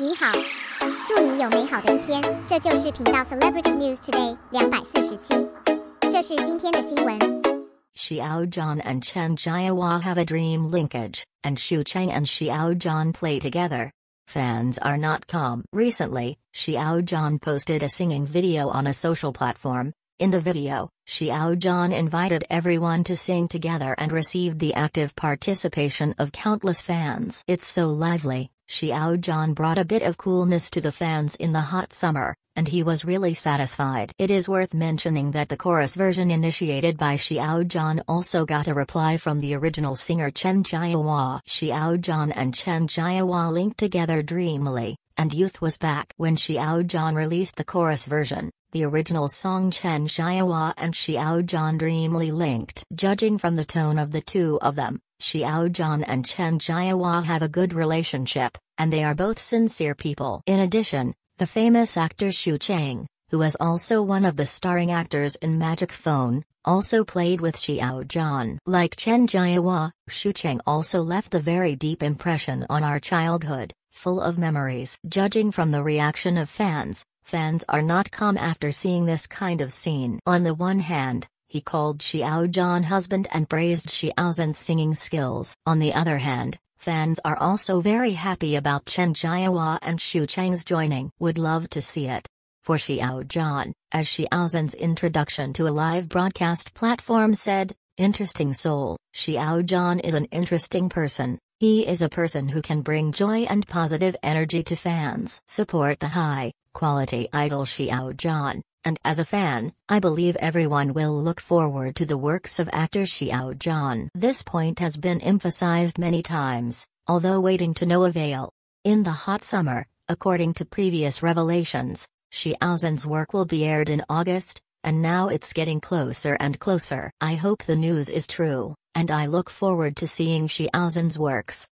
你好，祝你有美好的一天。这就是频道 Celebrity News Today 两百四十七，这是今天的新闻。Xiao John and Chen Jiawa have a dream linkage, and Xu Cheng and Xiao John play together. Fans are not calm. Recently, Xiao John posted a singing video on a social platform. In the video, Xiao John invited everyone to sing together and received the active participation of countless fans. It's so lively. Xiao John brought a bit of coolness to the fans in the hot summer, and he was really satisfied. It is worth mentioning that the chorus version initiated by Xiao John also got a reply from the original singer Chen Jiahua. Xiao John and Chen Jiahua linked together dreamily, and youth was back. When Xiao John released the chorus version, the original song Chen Jiahua and Xiao John dreamily linked. Judging from the tone of the two of them, Xiao Zhan and Chen Jiahua have a good relationship, and they are both sincere people. In addition, the famous actor Xu Chang, who was also one of the starring actors in Magic Phone, also played with Xiao Zhan. Like Chen Jiahua, Xu Chang also left a very deep impression on our childhood, full of memories. Judging from the reaction of fans, fans are not calm after seeing this kind of scene. On the one hand, he called Xiao John husband and praised Xiaozhen's singing skills. On the other hand, fans are also very happy about Chen Jiahua and Xu Cheng's joining. Would love to see it. For Xiao John, as Xiaozhen's introduction to a live broadcast platform said, interesting soul, Xiao John is an interesting person. He is a person who can bring joy and positive energy to fans. Support the high quality idol Xiao John and as a fan, I believe everyone will look forward to the works of actor Xiao Zhan. This point has been emphasized many times, although waiting to no avail. In the hot summer, according to previous revelations, Zhan's work will be aired in August, and now it's getting closer and closer. I hope the news is true, and I look forward to seeing Zhan's works.